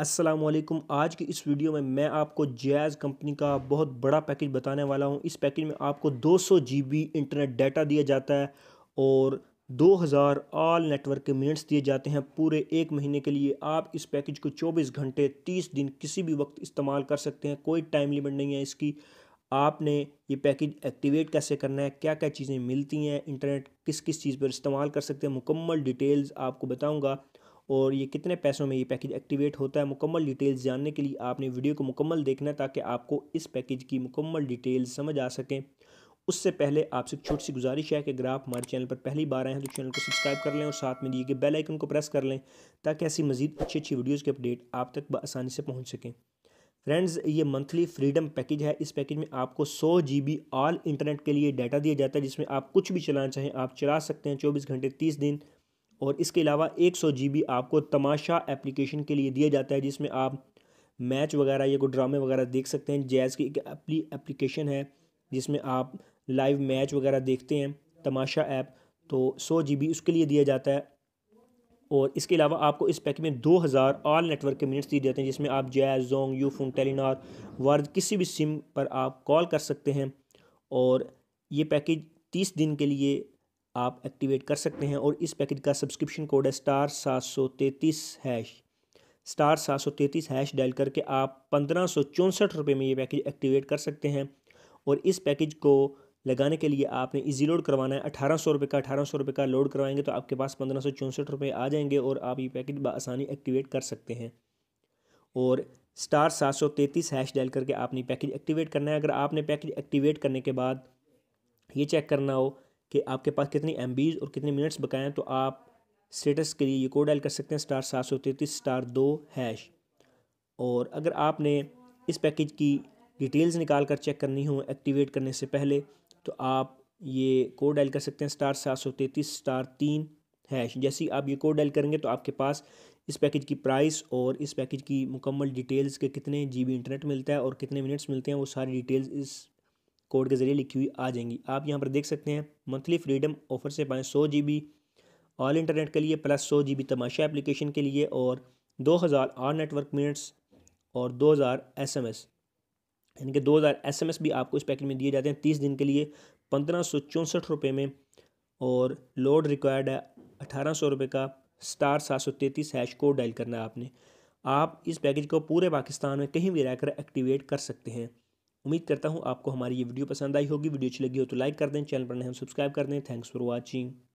असलम आज की इस वीडियो में मैं आपको जैज़ कंपनी का बहुत बड़ा पैकेज बताने वाला हूँ इस पैकेज में आपको 200 जीबी इंटरनेट डाटा दिया जाता है और 2000 ऑल नेटवर्क के मिनट्स दिए जाते हैं पूरे एक महीने के लिए आप इस पैकेज को 24 घंटे 30 दिन किसी भी वक्त इस्तेमाल कर सकते हैं कोई टाइम लिमिट नहीं है इसकी आपने ये पैकेज एक्टिवेट कैसे करना है क्या क्या चीज़ें मिलती हैं इंटरनेट किस किस चीज़ पर इस्तेमाल कर सकते हैं मुकम्मल डिटेल्स आपको बताऊँगा और ये कितने पैसों में ये पैकेज एक्टिवेट होता है मुकम्मल डिटेल्स जानने के लिए आपने वीडियो को मुकम्मल देखना है ताकि आपको इस पैकेज की मुकम्मल डिटेल्स समझ आ सकें उससे पहले आपसे एक छोटी सी गुजारिश है कि अगर आप हमारे चैनल पर पहली बार आए हैं तो चैनल को सब्सक्राइब कर लें और साथ में दिए गए बेल आइकन को प्रेस कर लें ताकि ऐसी मजीद अच्छी अच्छी वीडियोज़ के अपडेट आप तक बसानी से पहुँच सकें फ्रेंड्स ये मंथली फ्रीडम पैकेज है इस पैकेज में आपको सौ जी बी ऑल इंटरनेट के लिए डाटा दिया जाता है जिसमें आप कुछ भी चलाना चाहें आप चला सकते हैं चौबीस घंटे तीस दिन और इसके अलावा एक सौ जी बी आपको तमाशा एप्लीकेशन के लिए दिया जाता है जिसमें आप मैच वगैरह या कोई ड्रामे वगैरह देख सकते हैं जैज़ की एक एप्लीकेशन है जिसमें आप लाइव मैच वगैरह देखते हैं तमाशा ऐप तो सौ जी बी उसके लिए दिया जाता है और इसके अलावा आपको इस पैक में दो हज़ार ऑल नेटवर्क के मिनट्स दिए जाते हैं जिसमें आप Jazz Zong Ufone Telenor Warid किसी भी सिम पर आप कॉल कर सकते हैं और ये पैकेज तीस दिन के लिए आप एक्टिवेट कर सकते हैं और इस पैकेज का सब्सक्रिप्शन कोड है स्टार सात सौ तैंतीस हैश स्टार सात सौ तैंतीस हैश डायल करके आप पंद्रह सौ चौंसठ रुपये में ये पैकेज एक्टिवेट कर सकते हैं और इस पैकेज को लगाने के लिए आपने इजी लोड करवाना है अठारह सौ रुपये का अठारह सौ रुपये का लोड करवाएंगे तो आपके पास पंद्रह सौ चौंसठ रुपये आ जाएंगे और आप ये पैकेज बसानी एक्टिवेट कर सकते हैं और स्टार सात सौ तैंतीस हैश डायल करके आपने पैकेज एक्टिवेट करना है अगर आपने पैकेज एक्टिवेट करने के बाद ये चेक करना हो कि आपके पास कितनी एम और कितने मिनट्स बकाए हैं तो आप स्टेटस के लिए ये कोड डायल कर सकते हैं स्टार सात सौ तैंतीस स्टार दो हैश और अगर आपने इस पैकेज की डिटेल्स निकाल कर चेक करनी हो एक्टिवेट करने से पहले तो आप ये कोड डायल कर सकते हैं स्टार सात सौ तैंतीस स्टार तीन हैश जैसे ही आप ये कोड डायल करेंगे तो आपके पास इस पैकेज की प्राइस और इस पैकेज की मुकम्मल डिटेल्स के कितने जी इंटरनेट मिलता है और कितने मिनट्स मिलते हैं वो सारी डिटेल्स इस कोड के ज़रिए लिखी हुई आ जाएंगी आप यहाँ पर देख सकते हैं मंथली फ्रीडम ऑफर से पाएँ सौ जी बी ऑल इंटरनेट के लिए प्लस सौ जी बी तमाशा एप्लीकेशन के लिए और दो हज़ार आर नेटवर्क मिनट्स और दो हज़ार एस एम एस यानी कि दो हज़ार एस एम एस भी आपको इस पैकेज में दिए जाते हैं तीस दिन के लिए पंद्रह सौ चौंसठ रुपये में और लोड रिक्वायर्ड है अठारह सौ रुपये का स्टार सात सौ तैंतीस हैश कोड डायल करना है आपने आप इस पैकेज को पूरे पाकिस्तान में कहीं भी रहकर एक्टिवेट कर सकते हैं उम्मीद करता हूँ आपको हमारी ये वीडियो पसंद आई होगी वीडियो अच्छी लगी हो तो लाइक कर दें चैनल पर नहीं हम सब्सक्राइब कर दें थैंक्स फॉर वॉचिंग